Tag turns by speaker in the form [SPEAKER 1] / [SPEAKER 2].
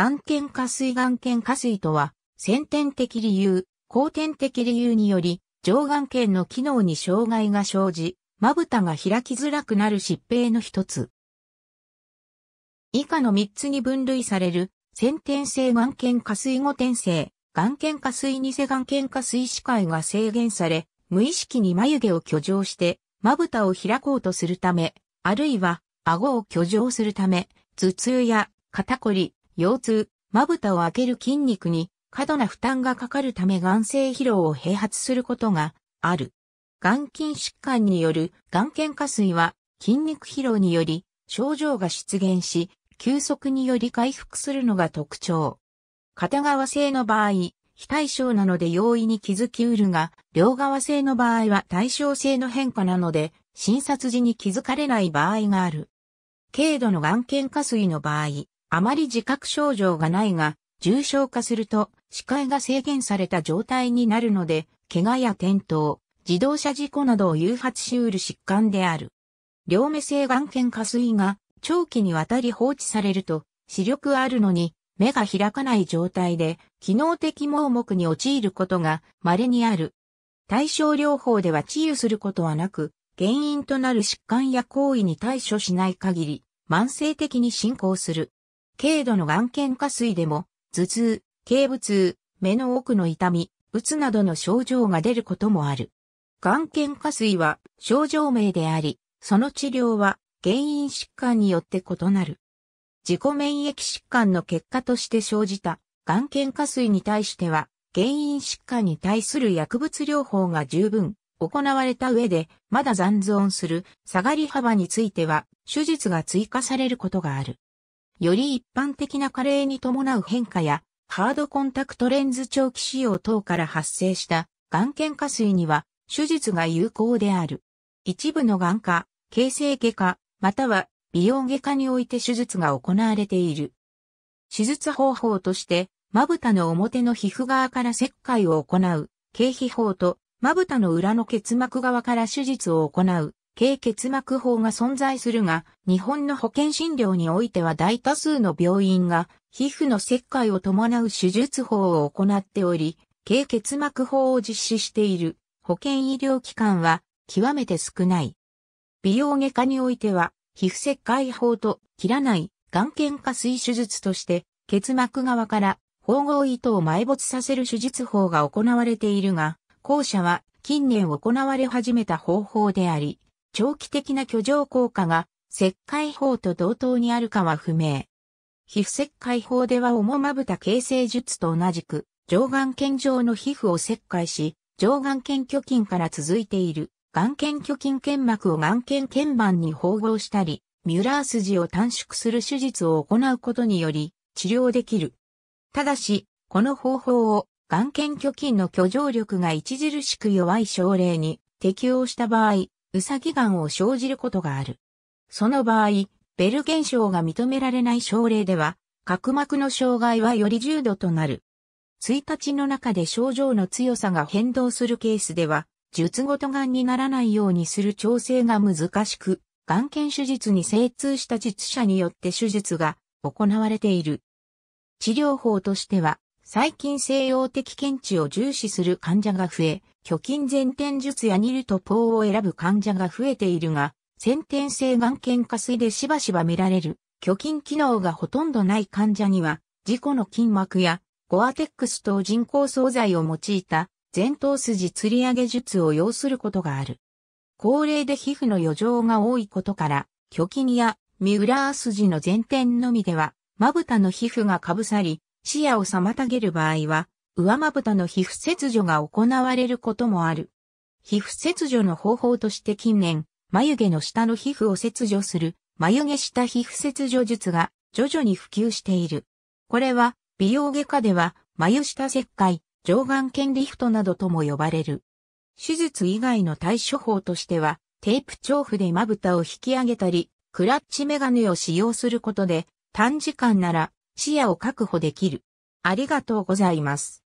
[SPEAKER 1] 眼圏下水眼圏下水とは、先天的理由、後天的理由により、上眼圏の機能に障害が生じ、まぶたが開きづらくなる疾病の一つ。以下の3つに分類される、先天性眼圏下水後天性、眼圏下水偽眼圏下水視界が制限され、無意識に眉毛を挙上して、まぶたを開こうとするため、あるいは、顎を挙上するため、頭痛や肩こり、腰痛、まぶたを開ける筋肉に過度な負担がかかるため眼性疲労を併発することがある。眼筋疾患による眼瞼下垂は筋肉疲労により症状が出現し、急速により回復するのが特徴。片側性の場合、非対称なので容易に気づきうるが、両側性の場合は対称性の変化なので、診察時に気づかれない場合がある。軽度の眼瞼下垂の場合、あまり自覚症状がないが、重症化すると視界が制限された状態になるので、怪我や転倒、自動車事故などを誘発しうる疾患である。両目性眼瞼下垂が長期にわたり放置されると、視力あるのに目が開かない状態で、機能的盲目に陥ることが稀にある。対症療法では治癒することはなく、原因となる疾患や行為に対処しない限り、慢性的に進行する。軽度の眼瞼下垂でも、頭痛、頸部痛、目の奥の痛み、うつなどの症状が出ることもある。眼瞼下垂は症状名であり、その治療は原因疾患によって異なる。自己免疫疾患の結果として生じた眼瞼下垂に対しては、原因疾患に対する薬物療法が十分行われた上で、まだ残存する下がり幅については、手術が追加されることがある。より一般的な加齢に伴う変化や、ハードコンタクトレンズ長期使用等から発生した眼瞼下垂には手術が有効である。一部の眼科、形成外科、または美容外科において手術が行われている。手術方法として、まぶたの表の皮膚側から切開を行う、経皮法と、まぶたの裏の結膜側から手術を行う、軽結膜法が存在するが、日本の保険診療においては大多数の病院が、皮膚の切開を伴う手術法を行っており、軽結膜法を実施している保険医療機関は極めて少ない。美容外科においては、皮膚切開法と切らない眼瞼下水手術として、結膜側から縫合糸を埋没させる手術法が行われているが、後者は近年行われ始めた方法であり、長期的な居上効果が石灰法と同等にあるかは不明。皮膚石灰法では重まぶた形成術と同じく、上眼圏上の皮膚を切開し、上眼圏虚筋から続いている眼圏虚筋腱膜を眼圏腱板に縫合したり、ミュラー筋を短縮する手術を行うことにより治療できる。ただし、この方法を眼圏虚筋の居上力が著しく弱い症例に適用した場合、ウサギ岩を生じることがある。その場合、ベル現象が認められない症例では、角膜の障害はより重度となる。1日の中で症状の強さが変動するケースでは、術ごとがんにならないようにする調整が難しく、がん検手術に精通した術者によって手術が行われている。治療法としては、細菌性用的検知を重視する患者が増え、虚筋前転術やニルトポーを選ぶ患者が増えているが、先天性眼瞼下垂でしばしば見られる、虚筋機能がほとんどない患者には、自己の筋膜や、ゴアテックス等人工素材を用いた、前頭筋吊り上げ術を要することがある。高齢で皮膚の余剰が多いことから、虚筋やミュラー筋の前転のみでは、まぶたの皮膚がかぶさり、視野を妨げる場合は、上まぶたの皮膚切除が行われることもある。皮膚切除の方法として近年、眉毛の下の皮膚を切除する、眉毛下皮膚切除術が徐々に普及している。これは、美容外科では、眉下切開、上眼瞼リフトなどとも呼ばれる。手術以外の対処法としては、テープ調布でまぶたを引き上げたり、クラッチメガネを使用することで、短時間なら視野を確保できる。ありがとうございます。